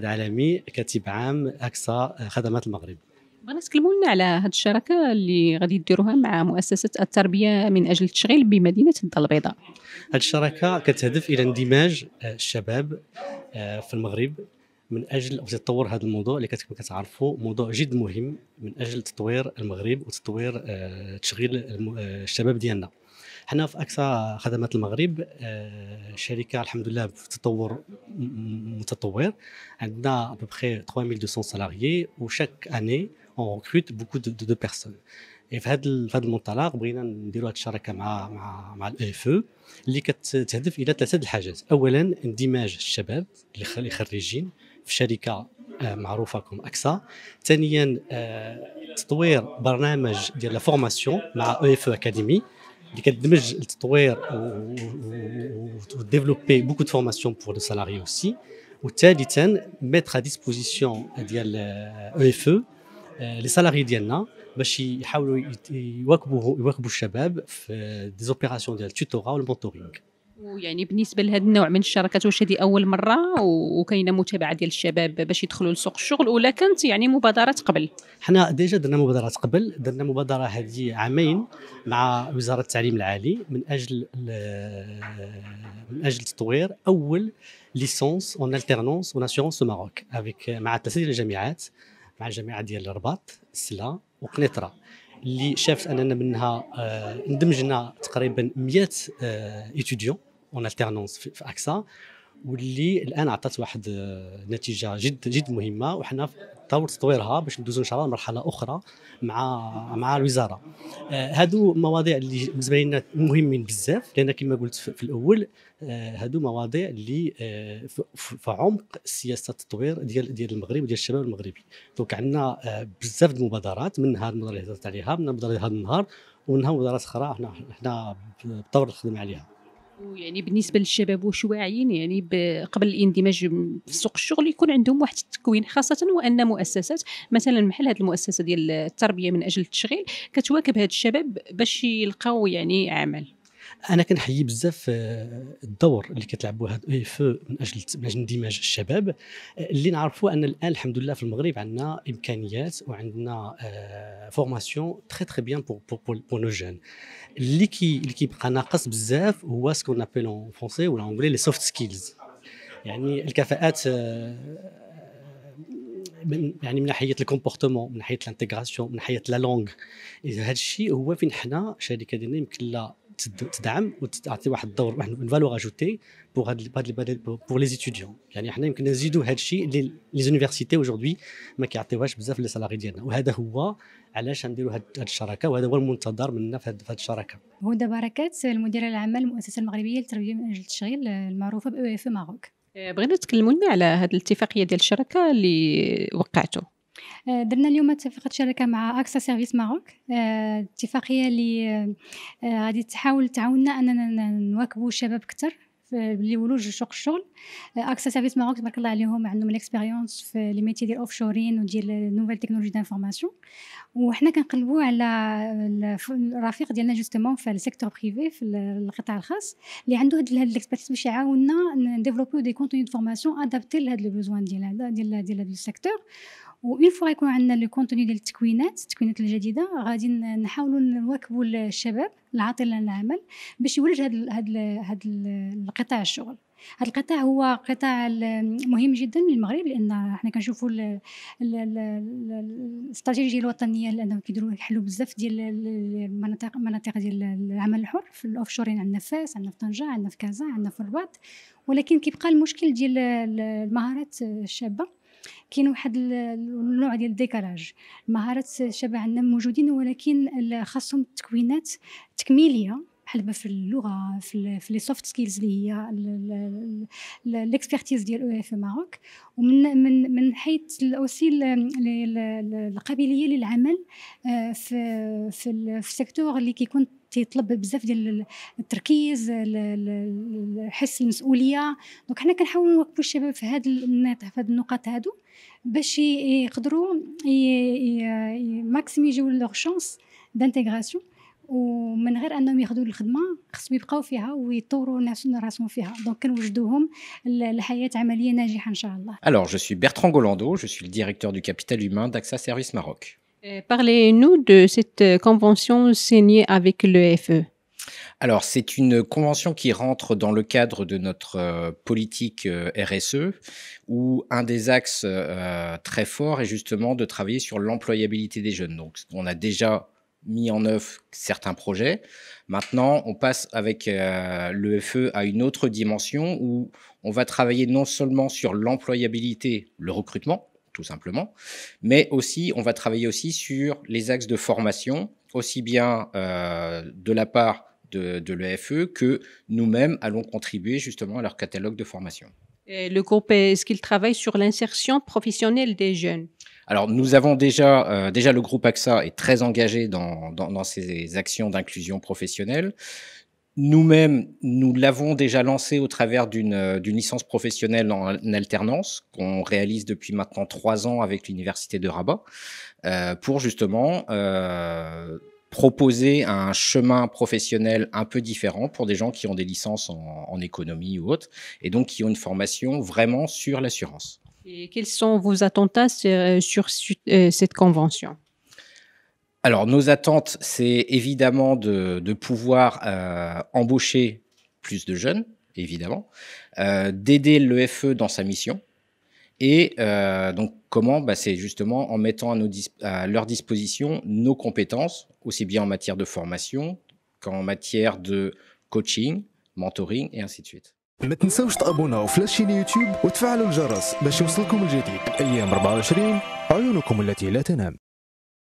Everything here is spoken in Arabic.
مساعد عالمي كاتب عام اكسا خدمات المغرب بغينا تكلموا لنا على هذه الشراكه اللي غادي ديروها مع مؤسسه التربيه من اجل التشغيل بمدينه الدار البيضاء هذه الشراكه كتهدف الى اندماج آه، الشباب آه، في المغرب من اجل تطور هذا الموضوع اللي كتكون كتعرفوا موضوع جد مهم من اجل تطوير المغرب وتطوير آه، تشغيل الشباب ديالنا حنا في اكسا خدمات المغرب آه، شركه الحمد لله في تطور متطور عندنا ابخي 3200 سالاريي وشاك اني اون ريكروت بوكو دو, دو بيرسون في هذا في هذا المنطلق بغينا نديروا هذه الشراكه مع مع مع الاف اف e اللي كتهدف الى ثلاثه الحاجات اولا اندماج الشباب اللي خريجين في شركه آه، معروفه كوم اكسا ثانيا آه، تطوير برنامج ديال لا فورماسيون مع اف اكاديمي Du côté de mes tuteurs, ou développer beaucoup de formations pour les salariés aussi, ou tel, telle mettre à disposition, dire l'EFE, les salariés d'ailleurs là, mais si parfois ils des opérations de tutorat ou de mentoring. ويعني بالنسبه لهذا النوع من الشراكات واش هذه اول مره وكاينه متابعه ديال الشباب باش يدخلوا لسوق الشغل ولا كانت يعني مبادرات قبل حنا ديجا درنا مبادرات قبل درنا مبادره هذه عامين مع وزاره التعليم العالي من اجل من اجل تطوير اول ليسونس اون التيرنونس اون اسيونس ماروك مع ثلاثه الجامعات مع الجامعه ديال الرباط السلا وقنيطره اللي شافت اننا منها آه، ندمجنا تقريبا 100 اتيديون آه، اون التيرنونس في اكسا واللي الان عطات واحد آه، نتيجه جد جد مهمه وحنا طور تطويرها باش ندوزو ان شاء الله لمرحله اخرى مع مع الوزاره آه هادو مواضيع اللي بالنسبه لنا مهمين بزاف لان كما قلت في الاول آه هادو مواضيع اللي آه في عمق سياسه التطوير ديال ديال المغرب وديال الشباب المغربي دونك عندنا آه، بزاف المبادرات منها المبادره اللي هضرت عليها من المبادره هذا النهار ومنها مبادرات اخرى حنا حنا بطور الخدمه عليها ويعني بالنسبه للشباب واش واعيين يعني قبل الاندماج في سوق الشغل يكون عندهم واحد التكوين خاصه وان مؤسسات مثلا بحال هذه المؤسسه ديال التربيه من اجل التشغيل كتواكب هاد الشباب باش يلقاو يعني عمل انا كنحيي بزاف آه، الدور اللي كتلعبوا هاد اي فو من اجل من اجل اندماج الشباب آه، اللي نعرفوا ان الان الحمد لله في المغرب عندنا امكانيات وعندنا فورماسيون تري تري بيان بور بور بور لو جون اللي كي اللي كيبقى ناقص بزاف هو سكون نابيل اون فرونسي ولا اونغلي لي سوفت سكيلز يعني الكفاءات آه، من يعني من ناحيه الكومبورتمون من ناحيه الانتيغراسيون من ناحيه لا لونغ هذا الشيء هو فين حنا شركه ديالنا يمكن لا تدعم وتعطي واحد الدور واحد الفالور اجوتي بور هاد بور لي ستوديون يعني حنا يمكن نزيدوا هذا الشيء اللي لي زونيفرسيتي اجوردي ما كيعطيوهاش بزاف لي سالاري ديالنا وهذا هو علاش نديروا هاد الشراكه وهذا هو المنتظر منا في هاد الشراكه هدى بركات المديره العامه للمؤسسه المغربيه للتربيه من اجل التشغيل المعروفه باو اف ماروك بغينا تكلموا لنا على هذه الاتفاقيه ديال الشراكه اللي وقعتوا آه، درنا اليوم اتفاقيه شراكه مع اكسا سيرفيس ماروك آه، اتفاقيه اللي آه، غادي تحاول تعاوننا اننا نواكبوا الشباب اكثر لولوج سوق الشغل اكسا سيرفيس ماروك تبارك الله عليهم عندهم ليكسبيريونس في لي ميتي ديال اوف شورين وديال نوفيل تكنولوجي دانفورماسيون وحنا كنقلبوا على الرفيق ديالنا جوستومون في السيكتور بريفي في القطاع الخاص اللي عنده هاد ليكسبيريونس باش يعاوننا نديفلوبيو دي كونتوني دو فورماسيون ادابتي لهاد لو بوزوان ديال هذا ديال ديال هاد السيكتور وإن فوا يكون عندنا لو كونتوني ديال التكوينات التكوينات الجديده غادي نحاولوا نواكبوا الشباب العاطل عن العمل باش يولج هذا هذا هذا القطاع الشغل هذا القطاع هو قطاع مهم جدا للمغرب لان حنا كنشوفوا الاستراتيجيه الوطنيه لانهم كيديروا يحلوا بزاف ديال المناطق مناطق ديال العمل الحر في الاوفشورين عندنا في فاس عندنا في طنجه عندنا في كازا عندنا في الرباط ولكن كيبقى المشكل ديال المهارات الشابه كاين واحد النوع ديال الديكالاج المهارات الشباب عندنا موجودين ولكن خاصهم تكوينات تكميليه بحال ما في اللغه في, في لي سوفت سكيلز اللي هي ليكسبيرتيز ديال او اف ماروك ومن من من حيث اوسي القابليه للعمل آه، في في السيكتور اللي كيكون تيطلب بزاف ديال التركيز حس المسؤوليه دونك حنا كنحاولوا نوقفوا الشباب في هذا الناطح في هذه النقاط هادو باش يقدروا ماكسيميزيو لوغ شونس دانتيغراسيون Alors je suis Bertrand Golando, je suis le directeur du capital humain d'AXA Service Maroc. Euh, parlez-nous de cette convention signée avec le e. Alors, c'est une convention qui rentre dans le cadre de notre euh, politique euh, RSE, où un des axes très forts est justement de travailler sur l'employabilité des jeunes. Donc, on a déjà mis en œuvre certains projets. Maintenant, on passe avec euh, l'EFE à une autre dimension où on va travailler non seulement sur l'employabilité, le recrutement, tout simplement, mais aussi on va travailler aussi sur les axes de formation, aussi bien euh, de la part de, l'EFE que nous-mêmes allons contribuer justement à leur catalogue de formation. le groupe, est-ce qu'il travaille sur l'insertion professionnelle des jeunes alors, nous avons déjà, euh, déjà le groupe AXA est très engagé dans, dans, ces actions d'inclusion professionnelle. Nous-mêmes, nous l'avons déjà lancé au travers d'une euh, licence professionnelle en, alternance qu'on réalise depuis maintenant trois ans avec l'université de Rabat euh, pour justement proposer un chemin professionnel un peu différent pour des gens qui ont des licences en, en économie ou autre et donc qui ont une formation vraiment sur l'assurance quels sont vos attentats euh, sur, euh, cette convention Alors, nos attentes, c'est évidemment de, pouvoir euh, embaucher plus de jeunes, évidemment, euh, d'aider l'EFE dans sa mission. Et donc, comment bah, C'est justement en mettant à leur disposition nos compétences, aussi bien en matière de formation qu'en matière de coaching, mentoring, et ainsi de suite. ما تنساوش تابوناو في لاشين يوتيوب وتفعلوا الجرس باش يوصلكم الجديد ايام 24 عيونكم التي لا تنام